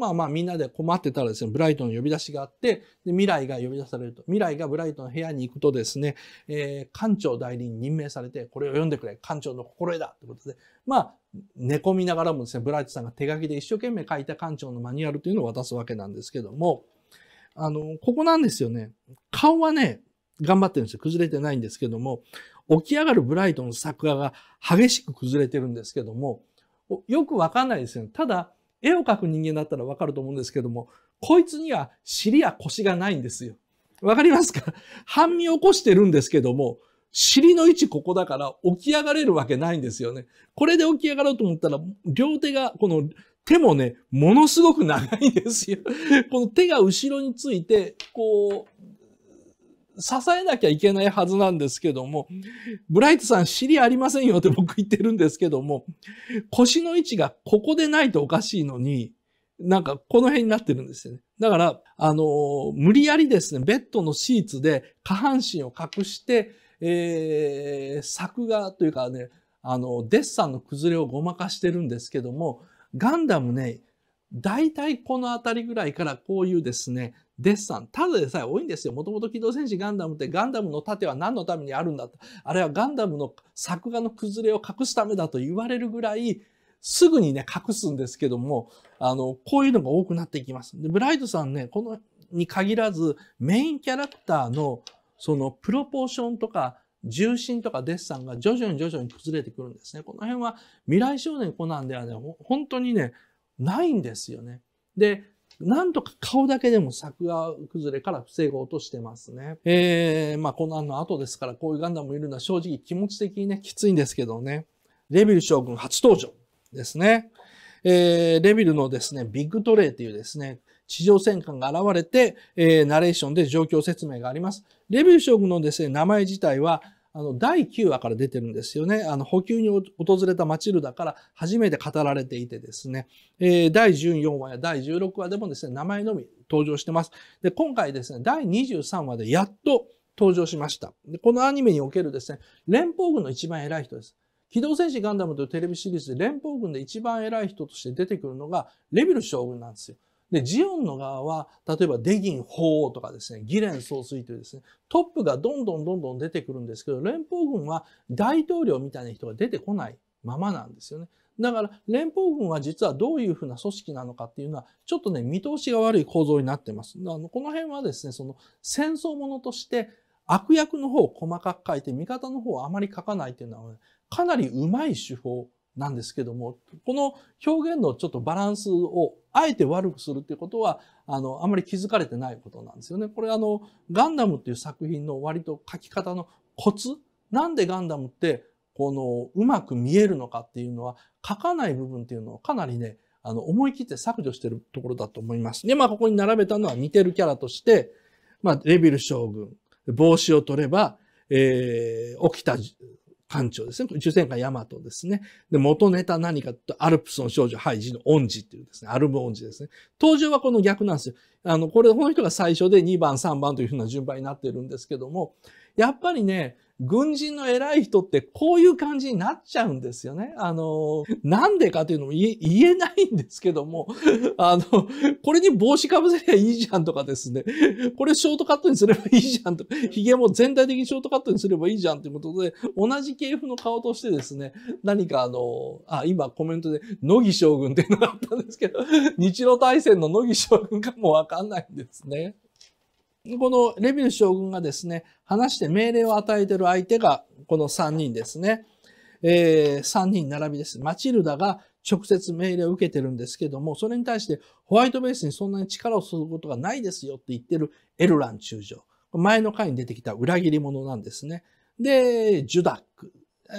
まあまあみんなで困ってたらですね、ブライトの呼び出しがあって、で未来が呼び出されると。未来がブライトの部屋に行くとですね、えー、館長代理に任命されて、これを読んでくれ、館長の心得だということで、まあ、寝込みながらもですね、ブライトさんが手書きで一生懸命書いた館長のマニュアルというのを渡すわけなんですけども、あの、ここなんですよね。顔はね、頑張ってるんですよ。崩れてないんですけども、起き上がるブライトの作画が激しく崩れてるんですけども、よくわかんないですよね。ただ、絵を描く人間だったらわかると思うんですけども、こいつには尻や腰がないんですよ。わかりますか 半身起こしてるんですけども、尻の位置ここだから起き上がれるわけないんですよね。これで起き上がろうと思ったら、両手が、この手もね、ものすごく長いんですよ。この手が後ろについて、こう、支えなきゃいけないはずなんですけども、ブライトさん尻ありませんよって僕言ってるんですけども、腰の位置がここでないとおかしいのに、なんかこの辺になってるんですよね。だから、あのー、無理やりですね、ベッドのシーツで下半身を隠して、えー、作画というかね、あの、デッサンの崩れをごまかしてるんですけども、ガンダムね、大体この辺りぐらいからこういうですね、デッサン。ただでさえ多いんですよ。もともと機動戦士ガンダムってガンダムの盾は何のためにあるんだあれはガンダムの作画の崩れを隠すためだと言われるぐらい、すぐにね、隠すんですけども、あの、こういうのが多くなっていきます。で、ブライトさんね、このに限らず、メインキャラクターの、その、プロポーションとか、重心とかデッサンが徐々に徐々に崩れてくるんですね。この辺は未来少年コナンではね、本当にね、ないんですよね。で、なんとか顔だけでも画崩れから防ごうとしてますね。えー、まあこの案の後ですから、こういうガンダムいるのは正直気持ち的にね、きついんですけどね。レビル将軍初登場ですね。えー、レビルのですね、ビッグトレイというですね、地上戦艦が現れて、えー、ナレーションで状況説明があります。レビル将軍のですね、名前自体は、あの、第9話から出てるんですよね。あの、補給に訪れたマチルダから初めて語られていてですね、えー、第14話や第16話でもですね、名前のみ登場してます。で、今回ですね、第23話でやっと登場しました。で、このアニメにおけるですね、連邦軍の一番偉い人です。機動戦士ガンダムというテレビシリーズで連邦軍で一番偉い人として出てくるのがレビル将軍なんですよ。で、ジオンの側は、例えばデギン法王とかですね、ギレン総帥というですね、トップがどんどんどんどん出てくるんですけど、連邦軍は大統領みたいな人が出てこないままなんですよね。だから連邦軍は実はどういうふうな組織なのかっていうのはちょっとね見通しが悪い構造になってます。あのこの辺はですねその戦争ものとして悪役の方を細かく書いて味方の方をあまり書かないっていうのは、ね、かなりうまい手法なんですけども、この表現のちょっとバランスをあえて悪くするっていうことは、あの、あまり気づかれてないことなんですよね。これあの、ガンダムっていう作品の割と書き方のコツ、なんでガンダムって、この、うまく見えるのかっていうのは、書かない部分っていうのをかなりね、あの、思い切って削除してるところだと思います。で、まあ、ここに並べたのは似てるキャラとして、まあ、レビル将軍、帽子を取れば、えー、きた艦長ですね。宇宙戦艦ヤマトですね。で、元ネタ何かと、アルプスの少女ハイジの恩師っていうですね、アルム恩師ですね。登場はこの逆なんですよ。あの、これ、この人が最初で2番、3番というふうな順番になってるんですけども、やっぱりね、軍人の偉い人ってこういう感じになっちゃうんですよね。あの、なんでかというのも言えないんですけども、あの、これに帽子かぶせりゃいいじゃんとかですね、これショートカットにすればいいじゃんとか、髭も全体的にショートカットにすればいいじゃんということで、同じ系譜の顔としてですね、何かあの、あ、今コメントで、野木将軍っていうのがあったんですけど、日露大戦の野木将軍かもわかんないんですね。このレビル将軍がですね、話して命令を与えてる相手がこの3人ですね。えー、3人並びです。マチルダが直接命令を受けてるんですけども、それに対してホワイトベースにそんなに力を注ぐことがないですよって言ってるエルラン中将。前の回に出てきた裏切り者なんですね。で、ジュダック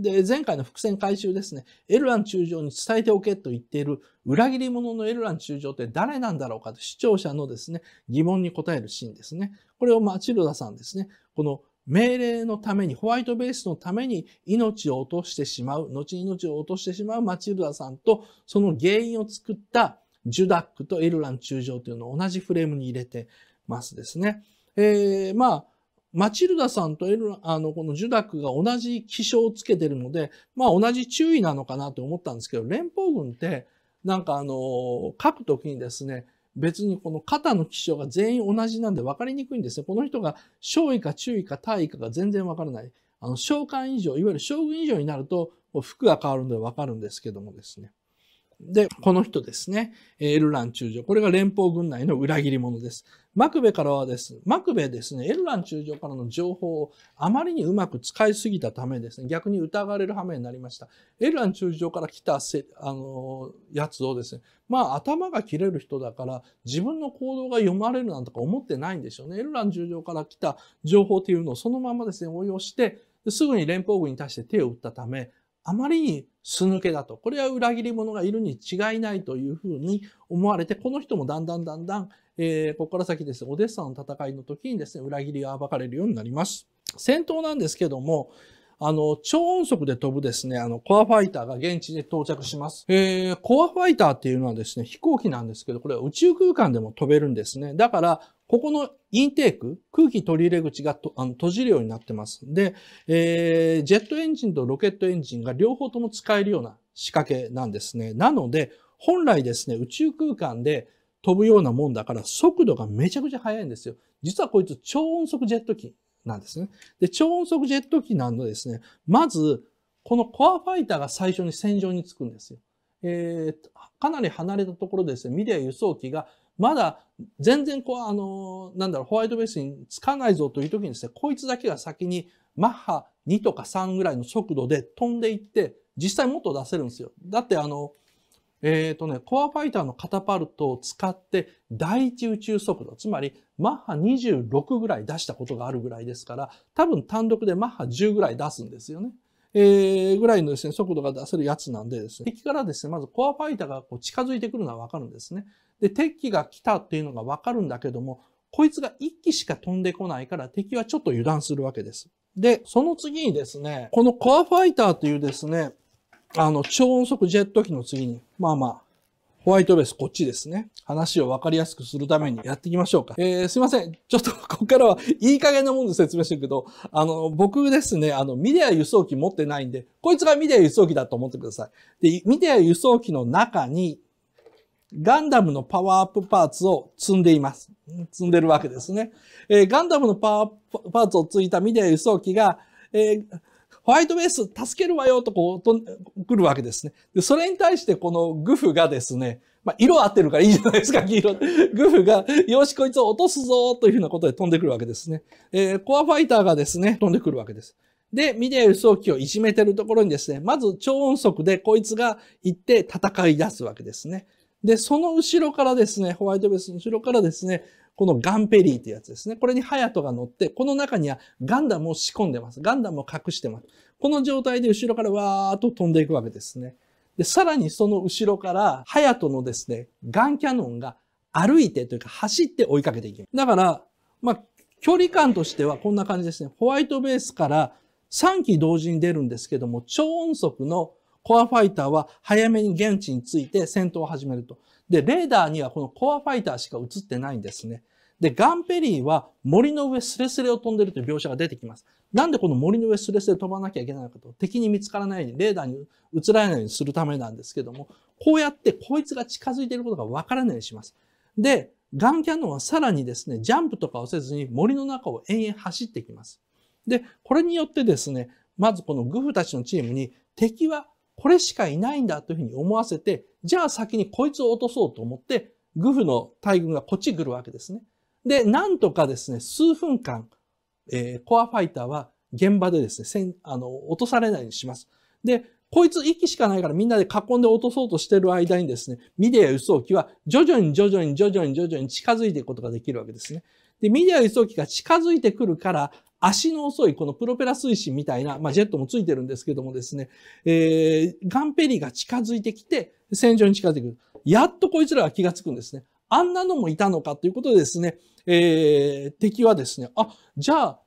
で、前回の伏線回収ですね。エルラン中将に伝えておけと言っている裏切り者のエルラン中将って誰なんだろうかと視聴者のですね、疑問に答えるシーンですね。これをマチルダさんですね、この命令のために、ホワイトベースのために命を落としてしまう、後に命を落としてしまうマチルダさんと、その原因を作ったジュダックとエルラン中将というのを同じフレームに入れてますですね。えー、まあ、マチルダさんとエル、あの、このジュダックが同じ気象をつけてるので、まあ同じ注意なのかなと思ったんですけど、連邦軍って、なんかあの、書くときにですね、別にこの肩の気象が全員同じなんで分かりにくいんですね。この人が小位か中位か大位かが全然分からない。あの、召喚以上、いわゆる将軍以上になると、服が変わるので分かるんですけどもですね。で、この人ですね。エルラン中将。これが連邦軍内の裏切り者です。マクベからはです、マクベですね、エルラン中将からの情報をあまりにうまく使いすぎたためですね、逆に疑われる羽目になりました。エルラン中将から来たせ、あの、やつをですね、まあ頭が切れる人だから自分の行動が読まれるなんとか思ってないんでしょうね。エルラン中将から来た情報というのをそのままですね、応用して、すぐに連邦軍に対して手を打ったため、あまりに素抜けだと。これは裏切り者がいるに違いないというふうに思われて、この人もだんだんだんだん、えー、ここから先ですね、オデッサの戦いの時にですね、裏切りが暴かれるようになります。戦闘なんですけども、あの、超音速で飛ぶですね、あの、コアファイターが現地で到着します。えー、コアファイターっていうのはですね、飛行機なんですけど、これは宇宙空間でも飛べるんですね。だから、ここのインテーク、空気取り入れ口がとあの閉じるようになってますんで、えー、ジェットエンジンとロケットエンジンが両方とも使えるような仕掛けなんですね。なので、本来ですね、宇宙空間で飛ぶようなもんだから速度がめちゃくちゃ速いんですよ。実はこいつ超音速ジェット機なんですね。で、超音速ジェット機なんでですね、まず、このコアファイターが最初に戦場に着くんですよ。えー、かなり離れたところですね、ミディア輸送機がまだ全然こう、あの、なんだろう、ホワイトベースにつかないぞという時にですね、こいつだけが先にマッハ2とか3ぐらいの速度で飛んでいって、実際もっと出せるんですよ。だってあの、えっ、ー、とね、コアファイターのカタパルトを使って第一宇宙速度、つまりマッハ26ぐらい出したことがあるぐらいですから、多分単独でマッハ10ぐらい出すんですよね。えー、ぐらいのですね、速度が出せるやつなんでですね、敵からですね、まずコアファイターがこう近づいてくるのはわかるんですね。で、敵が来たっていうのがわかるんだけども、こいつが1機しか飛んでこないから敵はちょっと油断するわけです。で、その次にですね、このコアファイターというですね、あの、超音速ジェット機の次に、まあまあ、ホワイトベース、こっちですね。話をわかりやすくするためにやっていきましょうか。えー、すいません。ちょっと、ここからは、いい加減なもんで説明してるけど、あの、僕ですね、あの、ミディア輸送機持ってないんで、こいつがミディア輸送機だと思ってください。で、ミディア輸送機の中に、ガンダムのパワーアップパーツを積んでいます。積んでるわけですね。えー、ガンダムのパワーアップパーツをついたミディア輸送機が、えーホワイトベース助けるわよとこうと来るわけですね。で、それに対してこのグフがですね、まあ、色合ってるからいいじゃないですか、黄 色。グフが、よし、こいつを落とすぞというふうなことで飛んでくるわけですね。えー、コアファイターがですね、飛んでくるわけです。で、ミデル装機をいじめてるところにですね、まず超音速でこいつが行って戦い出すわけですね。で、その後ろからですね、ホワイトベースの後ろからですね、このガンペリーってやつですね。これにハヤトが乗って、この中にはガンダムを仕込んでます。ガンダムを隠してます。この状態で後ろからわーっと飛んでいくわけですね。で、さらにその後ろから、ハヤトのですね、ガンキャノンが歩いてというか走って追いかけていきます。だから、まあ、距離感としてはこんな感じですね。ホワイトベースから3機同時に出るんですけども、超音速のコアファイターは早めに現地について戦闘を始めると。で、レーダーにはこのコアファイターしか映ってないんですね。で、ガンペリーは森の上スレスレを飛んでるという描写が出てきます。なんでこの森の上スレスレ飛ばなきゃいけないのかと、敵に見つからないように、レーダーに映らないようにするためなんですけども、こうやってこいつが近づいていることがわからないようにします。で、ガンキャノンはさらにですね、ジャンプとかをせずに森の中を延々走っていきます。で、これによってですね、まずこのグフたちのチームに敵はこれしかいないんだというふうに思わせて、じゃあ先にこいつを落とそうと思って、グフの大軍がこっち来るわけですね。で、なんとかですね、数分間、えー、コアファイターは現場でですね、せんあの落とされないようにします。で、こいつ息しかないからみんなで囲んで落とそうとしてる間にですね、ミディア・ウソウキは徐々に徐々に徐々に徐々に近づいていくことができるわけですね。で、メディア輸送機が近づいてくるから、足の遅いこのプロペラ推進みたいな、まあ、ジェットもついてるんですけどもですね、えー、ガンペリが近づいてきて、戦場に近づいてくる。やっとこいつらが気がつくんですね。あんなのもいたのかということでですね、えー、敵はですね、あ、じゃあ、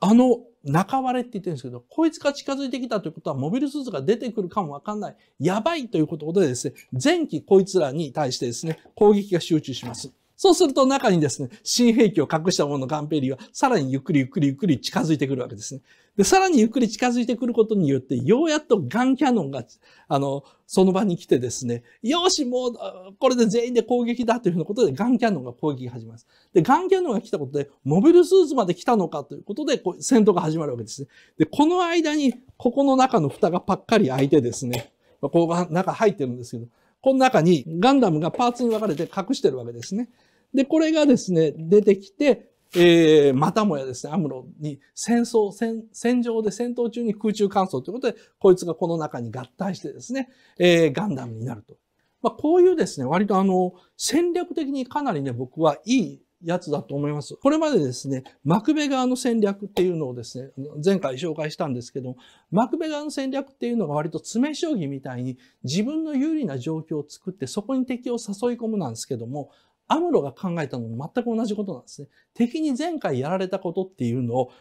あの、中割れって言ってるんですけど、こいつが近づいてきたということは、モビルスーツが出てくるかもわかんない。やばいということでですね、前期こいつらに対してですね、攻撃が集中します。そうすると中にですね、新兵器を隠したもののガンペリはさらにゆっくりゆっくりゆっくり近づいてくるわけですね。で、さらにゆっくり近づいてくることによって、ようやっとガンキャノンが、あの、その場に来てですね、よし、もう、これで全員で攻撃だというふうなことで、ガンキャノンが攻撃が始まります。で、ガンキャノンが来たことで、モビルスーツまで来たのかということで、こう戦闘が始まるわけですね。で、この間に、ここの中の蓋がパッカリ開いてですね、ここが中入ってるんですけど、この中にガンダムがパーツに分かれて隠してるわけですね。で、これがですね、出てきて、えー、またもやですね、アムロに戦争、戦、戦場で戦闘中に空中乾燥ということで、こいつがこの中に合体してですね、えー、ガンダムになると。まあ、こういうですね、割とあの、戦略的にかなりね、僕はいいやつだと思います。これまでですね、マクベ側の戦略っていうのをですね、前回紹介したんですけど、マクベ側の戦略っていうのが割と詰将棋みたいに自分の有利な状況を作ってそこに敵を誘い込むなんですけども、アムロが考えたのも全く同じことなんですね。敵に前回やられたことっていうのを、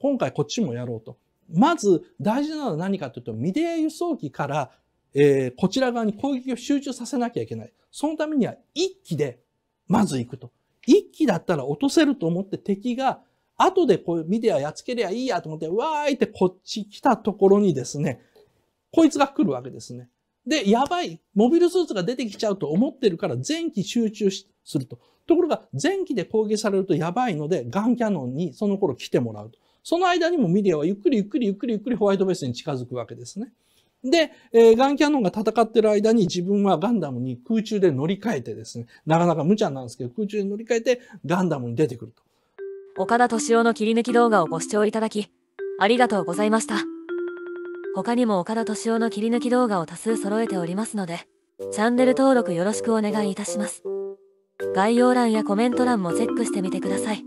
今回こっちもやろうと。まず大事なのは何かというと、ミディア輸送機から、えー、こちら側に攻撃を集中させなきゃいけない。そのためには一気でまず行くと。一気だったら落とせると思って敵が後でこう見てはやっつけりゃいいやと思って、わーいってこっち来たところにですね、こいつが来るわけですね。で、やばい、モビルスーツが出てきちゃうと思ってるから前期集中すると。ところが前期で攻撃されるとやばいので、ガンキャノンにその頃来てもらうと。その間にもミディアはゆっくりゆっくりゆっくりゆっくりホワイトベースに近づくわけですね。で、えー、ガンキャノンが戦ってる間に自分はガンダムに空中で乗り換えてですね、なかなか無茶なんですけど、空中に乗り換えてガンダムに出てくると。岡田敏夫の切り抜き動画をご視聴いただき、ありがとうございました。他にも岡田敏夫の切り抜き動画を多数揃えておりますので、チャンネル登録よろしくお願いいたします。概要欄やコメント欄もチェックしてみてください。